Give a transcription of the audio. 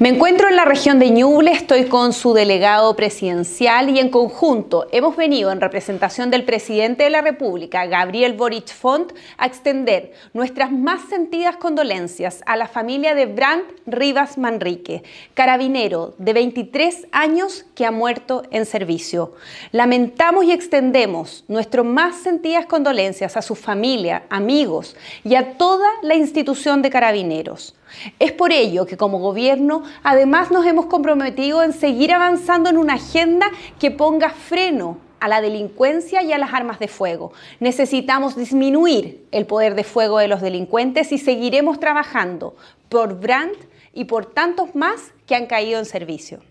Me encuentro en la región de Ñuble, estoy con su delegado presidencial y en conjunto hemos venido en representación del presidente de la República, Gabriel Boric Font, a extender nuestras más sentidas condolencias a la familia de Brandt Rivas Manrique, carabinero de 23 años que ha muerto en servicio. Lamentamos y extendemos nuestras más sentidas condolencias a su familia, amigos y a toda la institución de carabineros. Es por ello que como gobierno además nos hemos comprometido en seguir avanzando en una agenda que ponga freno a la delincuencia y a las armas de fuego. Necesitamos disminuir el poder de fuego de los delincuentes y seguiremos trabajando por Brandt y por tantos más que han caído en servicio.